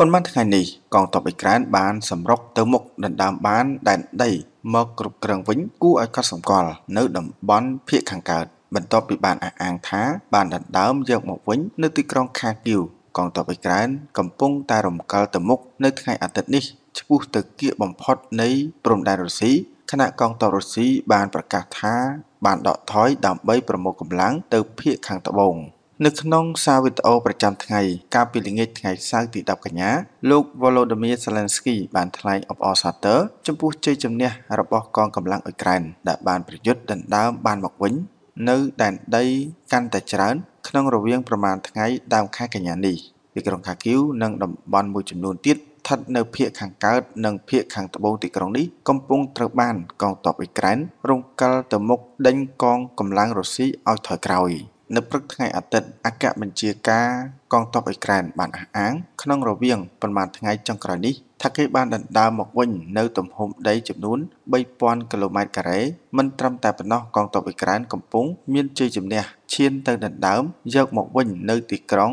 ប៉ុន្មានថ្ងៃនេះកងទ័ពអ៊ុយក្រែនបានសម្រុកទៅមុខដណ្ដើមបានដែនដីមកគ្រប់គ្រងវិញគួរឲ្យកត់សម្គាល់នៅតំបន់ភៀកខាងកើតបន្ទាប់ពីបានអះអាងថាបានដណ្ដើមយកមកវិញនៅទីក្រុងខាគីវកងទ័ពអ៊ុយក្រែនកំពុងតែរំកិលទៅមុខនៅថ្ងៃអាទិត្យនេះឆ្ពោះទៅគៀកបំផុតនៃព្រំដែនរុស្ស៊ីខណៈកងទ័ពរុស្ស៊ីបានប្រកាសថាបានដកថយដើម្បីប្រមូលកម្លាំងទៅភៀកខាងត្បូង។នៅក្នុងសារវីដេអូប្រចាំថ្ងៃ កាលពីល្ងាចថ្ងៃសៅរ៍ទី10កញ្ញាលោក Volodymyr Zelensky បានថ្លែងអបអរសាទរចំពោះជ័យជំនះរបស់កងកម្លាំងអ៊ុយក្រែនដែលបានប្រយុទ្ធដណ្ដើមបានមកវិញនៅដែនដីកាន់តែច្រើនក្នុងរវាងប្រមាណថ្ងៃដើមខែកញ្ញានេះទីក្រុងខាគីវនិងតំបន់មួយចំនួនទៀតស្ថិតនៅភូមិខាងកើតនិងភូមិខាងត្បូងទីក្រុងនេះកំពុងត្រូវបានកងទ័ពអ៊ុយក្រែនរំកិលទៅមុខដេញកងកម្លាំងរុស្ស៊ីឲ្យថយក្រោយនៅព្រឹកថ្ងៃអាទិត្យអគ្គបញ្ជាការកងទ័ពអ៊ុយក្រែនបានអះអាងក្នុងរវាងប្រមាណថ្ងៃចុងក្រោយនេះថាគេបានដណ្ដើមមកវិញនៅទំហំដីចំនួន3000គីឡូម៉ែត្រការ៉េមិនត្រឹមតែប៉ុណ្ណោះកងទ័ពអ៊ុយក្រែនកំពុងមានជ័យជំនះឈានទៅដណ្ដើមយកមកវិញនៅទីក្រុង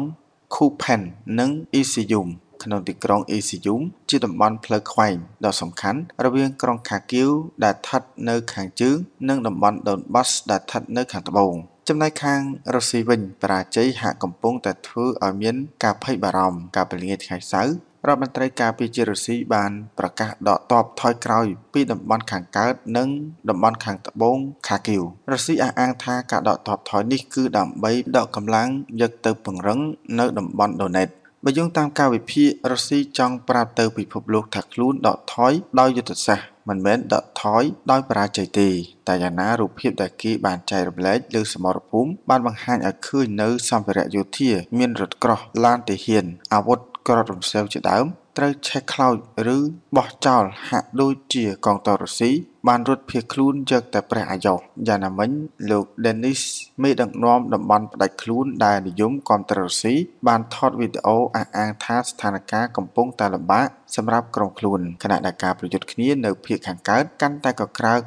ខូផែននិងអ៊ីស៊ីយូមក្នុងទីក្រុងអ៊ីស៊ីយូមជាតំបន់ផ្លូវខ្វែងដ៏សំខាន់ រវាងក្រុងខាគីវដែលស្ថិតនៅខាងជើងនិងតំបន់ដូនបាស់ដែលស្ថិតនៅខាងត្បូង។ចំណែកខាងរុស្ស៊ីវិញបរាជ័យហាក់កំពុងតែធ្វើឲ្យមានការភ័យបារម្ភកាលពីល្ងាចថ្ងៃសៅរ៍រដ្ឋមន្ត្រីការពារជាតិរុស្ស៊ីបានប្រកាសដកទ័ពថយក្រោយពីតំបន់ខាងកើត និងតំបន់ខាងត្បូងខាគីវរុស្ស៊ីអះអាងថាការដកទ័ពថយនេះគឺដើម្បីដកកម្លាំងយកទៅពង្រឹងនៅតំបន់ដូណេតបើយោងតាមការវិភាគរុស្ស៊ីចង់ប្រាប់ទៅពិភពលោកថាខ្លួនដកថយដោយយុទ្ធសាស្ត្រមិនមែនដកថយដោយបរាជ័យទេតែយ៉ាងណារូបភាពដែលគេបានចែករំលែកលើសមរភូមិបានបង្ហាញឲ្យឃើញនៅសម្ភារៈយោធាមានរថក្រោះឡានទាហានអាវុធក្រត់រំសេវជាដើមត្រូវឆេះខ្លោចឬបោះចោលហាក់ដូចជាកងតរុស៊ីបានរត់ភៀសខ្លួនយកតែព្រះអាយ៉ុសយ៉ាងណាមិញលោក Dennis មេដឹកនាំតំបន់ផ្ដាច់ខ្លួនដែលនិយមគាំទ្ររុស្ស៊ីបានថតវីដេអូអះអាងថាស្ថានភាពកំពុងតែលំបាកសម្រាប់ក្រុមខ្លួនខណៈដែលការប្រយុទ្ធគ្នានៅភៀកខាងកើតកាន់តែកក្រើក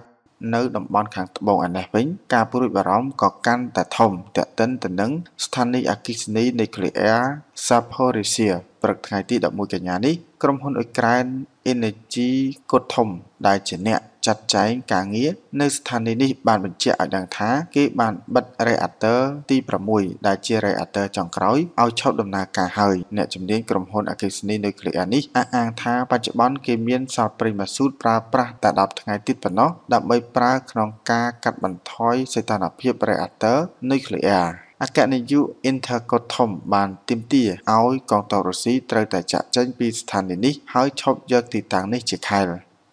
នៅតំបន់ខាងត្បូងអាណេះវិញ ការព្រួយបារម្ភក៏កាន់តែធំតេតិនទៅនឹងស្ថានីយអគ្គិសនីនុយក្លេអ៊ែរ Zaporizhia ព្រឹកថ្ងៃទី11កញ្ញានេះក្រុមហ៊ុនអ៊ុយក្រែន Energy កូធំដែលជាអ្នកចាត់ចែងការងារនៅស្ថានីយ៍នេះ បានបញ្ជាក់ឲ្យដឹងថា គេបានបិទ reactor ទី6ដែលជា reactor ចុងក្រោយឲ្យឈប់ដំណើរការហើយអ្នកជំនាញក្រុមហ៊ុនអគ្គិសនីនុយក្លេអ៊ែរនេះអះអាងថាបច្ចុប្បន្នគេមានសារប្រេងម៉ាស៊ូតប្រើប្រាស់តែ10ថ្ងៃទៀតប៉ុណ្ណោះដើម្បីប្រើក្នុងការកាត់បន្ថយសីតុណ្ហភាព reactor នុយក្លេអ៊ែរអគ្គនាយក Intercom បានទាមទារឲ្យកងទ័ពរុស្ស៊ីត្រូវតែចាក់ចេញពីស្ថានីយ៍នេះហើយឈប់យកទីតាំងនេះជាខែល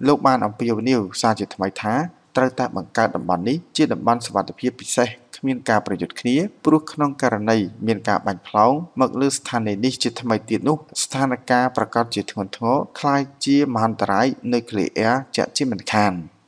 លោកបានអំពាវនាវសារជាថ្មីថាត្រូវតែបង្កើតតំបន់នេះជាតំបន់សុវត្ថិភាពពិសេសគ្មានការប្រយុទ្ធគ្នាព្រោះក្នុងករណីមានការបាញ់ផ្លោងមកលើស្ថានីយ៍នេះជាថ្មីទៀតនោះស្ថានភាពប្រកាសជាធ្ងន់ធ្ងរคล้ายជាមហន្តរាយនុយក្លេអ៊ែរជាក់ជាមិនខាន។